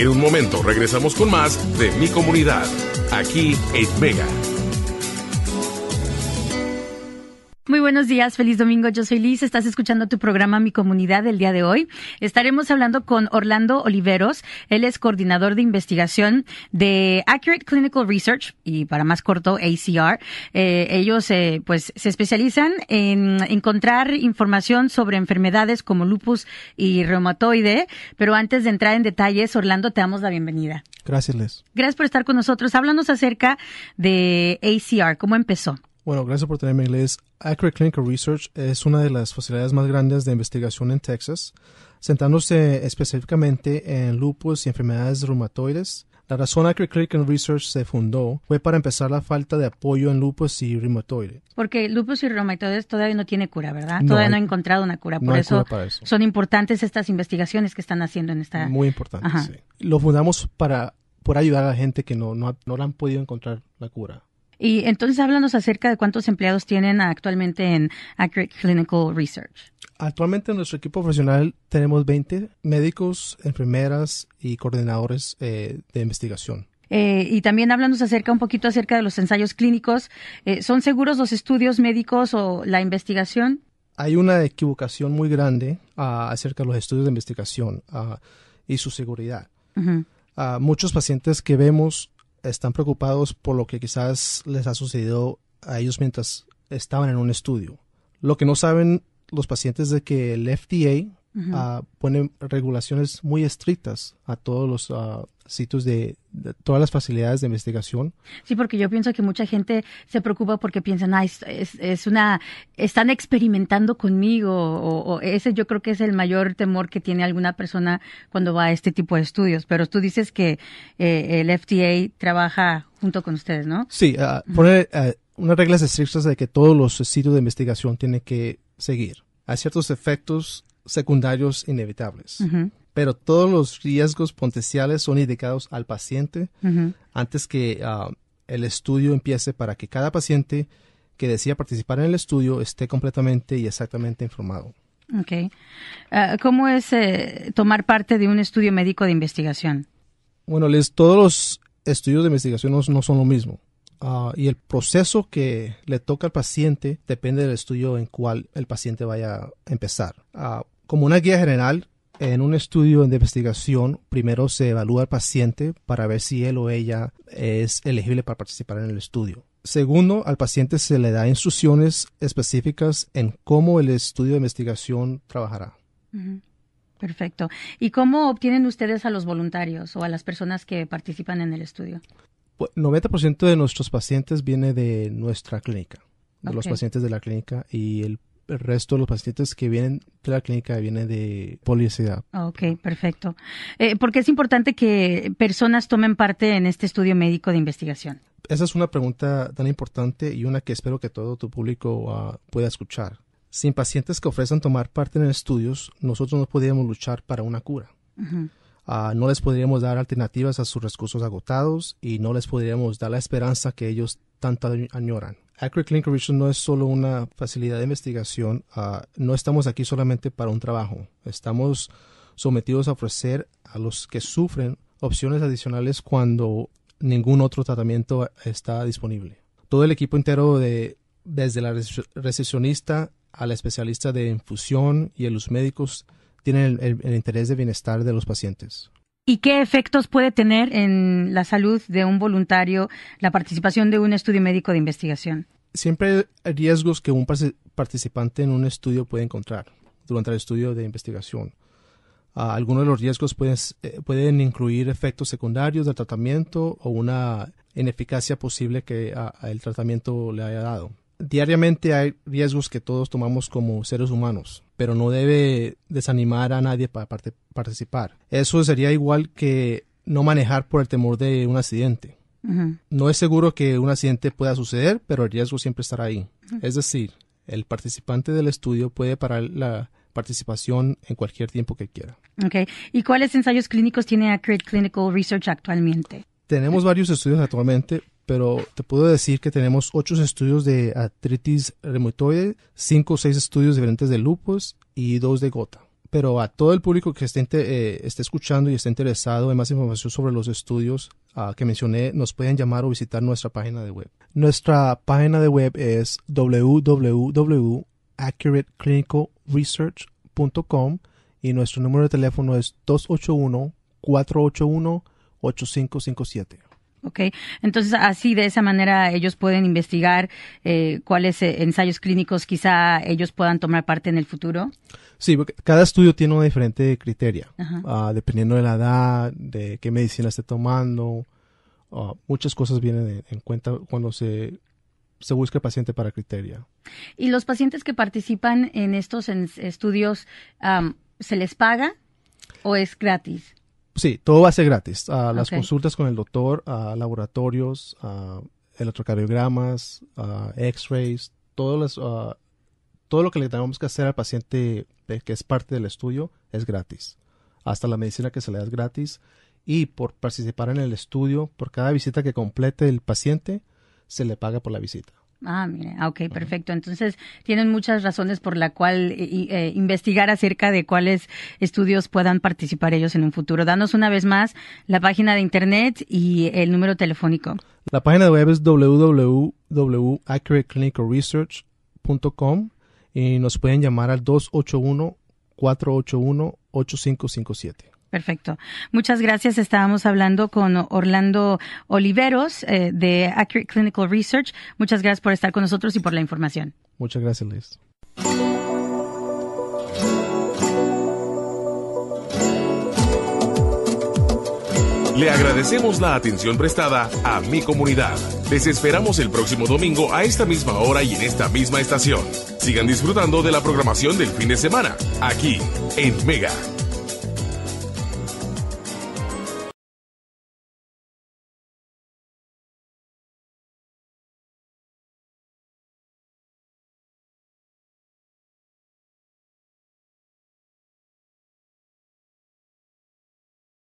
En un momento regresamos con más de Mi Comunidad, aquí en Vega. Muy buenos días, feliz domingo. Yo soy Liz, estás escuchando tu programa Mi Comunidad el día de hoy. Estaremos hablando con Orlando Oliveros, él es coordinador de investigación de Accurate Clinical Research y para más corto ACR. Eh, ellos eh, pues se especializan en encontrar información sobre enfermedades como lupus y reumatoide, pero antes de entrar en detalles, Orlando, te damos la bienvenida. Gracias, Liz. Gracias por estar con nosotros. Háblanos acerca de ACR, cómo empezó. Bueno, gracias por tenerme, Inglés. Acre Clinical Research es una de las facilidades más grandes de investigación en Texas, centrándose específicamente en lupus y enfermedades reumatoides. La razón Acre Clinical Research se fundó fue para empezar la falta de apoyo en lupus y reumatoides. Porque lupus y reumatoides todavía no tiene cura, ¿verdad? todavía no ha encontrado una cura. Por eso, son importantes estas investigaciones que están haciendo en esta. Muy importante, sí. Lo fundamos para por ayudar a la gente que no, no, no han podido encontrar la cura. Y entonces háblanos acerca de cuántos empleados tienen actualmente en Accurate Clinical Research. Actualmente en nuestro equipo profesional tenemos 20 médicos, enfermeras y coordinadores eh, de investigación. Eh, y también háblanos acerca un poquito acerca de los ensayos clínicos. Eh, ¿Son seguros los estudios médicos o la investigación? Hay una equivocación muy grande ah, acerca de los estudios de investigación ah, y su seguridad. Ah, muchos pacientes que vemos están preocupados por lo que quizás les ha sucedido a ellos mientras estaban en un estudio. Lo que no saben los pacientes de que el FDA, ponen ah, pone regulaciones muy estrictas a todos los ah, sitios de, todas las facilidades de investigación. Sí, porque yo pienso que mucha gente se preocupa porque piensan, ah, es, es, una, están experimentando conmigo, o, ese yo creo que es el mayor temor que tiene alguna persona cuando va a este tipo de estudios. Pero tú dices que eh, el FDA trabaja junto con ustedes, ¿no? Sí, ah, pone unas reglas estrictas de que todos los sitios de investigación tienen que seguir. Hay ciertos efectos secundarios inevitables. Pero todos los riesgos potenciales son indicados al paciente antes que ah, el estudio empiece para que cada paciente que decida participar en el estudio esté completamente y exactamente informado. Ok. Ah, ¿Cómo es eh, tomar parte de un estudio médico de investigación? Bueno, les, todos los estudios de investigación no, son lo mismo. Ah, y el proceso que le toca al paciente depende del estudio en cual el paciente vaya a empezar. Como una guía general, en un estudio de investigación, primero se evalúa al paciente para ver si él o ella es elegible para participar en el estudio. Segundo, al paciente se le da instrucciones específicas en cómo el estudio de investigación trabajará. Perfecto. ¿Y cómo obtienen ustedes a los voluntarios o a las personas que participan en el estudio? 90% pues, de nuestros pacientes viene de nuestra clínica, de los pacientes de la clínica, y el el resto de los pacientes que vienen de la clínica viene de policía. Ah, ok, perfecto. Eh, ¿Por qué es importante que personas tomen parte en este estudio médico de investigación? Esa es una pregunta tan importante y una que espero que todo tu público ah, pueda escuchar. Sin pacientes que ofrezcan tomar parte en estudios, nosotros no podríamos luchar para una cura. Ah, no les podríamos dar alternativas a sus recursos agotados y no les podríamos dar la esperanza que ellos tanto añoran. Accurate Link no es solo una facilidad de investigación, ah, no estamos aquí solamente para un trabajo, estamos sometidos a ofrecer a los que sufren opciones adicionales cuando ningún otro tratamiento está disponible. Todo el equipo entero de desde la recesionista a la especialista de infusión y los médicos tienen el interés de bienestar de los pacientes. ¿Y qué efectos puede tener en la salud de un voluntario la participación de un estudio médico de investigación? Siempre hay riesgos que un participante en un estudio puede encontrar durante el estudio de investigación. Ah, algunos de los riesgos pueden, eh, incluir efectos secundarios del tratamiento o una ineficacia posible que el tratamiento le haya dado. Diariamente hay riesgos que todos tomamos como seres humanos, pero no debe desanimar a nadie para participar. Eso sería igual que no manejar por el temor de un accidente. No es seguro que un accidente pueda suceder, pero el riesgo siempre estará ahí. Es decir, el participante del estudio puede parar la participación en cualquier tiempo que quiera. Okay. ¿Y cuáles ensayos clínicos tiene Accurate Clinical Research actualmente? Tenemos varios estudios actualmente pero te puedo decir que tenemos ocho estudios de artritis reumatoide, cinco o seis estudios diferentes de lupus y dos de gota. Pero a todo el público que esté, eh, esté escuchando y esté interesado en más información sobre los estudios ah, que mencioné, nos pueden llamar o visitar nuestra página de web. Nuestra página de web es www.accurateclinicalresearch.com y nuestro número de teléfono es 281 481 8557. Ok, entonces así de esa manera ellos pueden investigar eh, cuáles eh, ensayos clínicos quizá ellos puedan tomar parte en el futuro. Sí, porque cada estudio tiene una diferente criteria, ah, dependiendo de la edad, de qué medicina esté tomando. Ah, muchas cosas vienen en, cuenta cuando se se busca paciente para criterio. ¿Y los pacientes que participan en estos estudios se les paga o es gratis? Sí, todo va a ser gratis. A las consultas con el doctor, a laboratorios, electrocardiogramas, x-rays, todo lo que le tenemos que hacer al paciente que es parte del estudio es gratis. Hasta la medicina que se le da es gratis. Y por participar en el estudio, por cada visita que complete el paciente, se le paga por la visita. Ah, mire, ah, ok, perfecto. Entonces, tienen muchas razones por la cual eh, eh, investigar acerca de cuáles estudios puedan participar ellos en un futuro. Danos una vez más la página de internet y el número telefónico. La página web es www.accurateclinicalresearch.com y nos pueden llamar al 281 481 8557. Perfecto. Muchas gracias. Estábamos hablando con Orlando Oliveros eh, de Accurate Clinical Research. Muchas gracias por estar con nosotros y por la información. Muchas gracias, Liz. Le agradecemos la atención prestada a mi comunidad. Les esperamos el próximo domingo a esta misma hora y en esta misma estación. Sigan disfrutando de la programación del fin de semana, aquí en Mega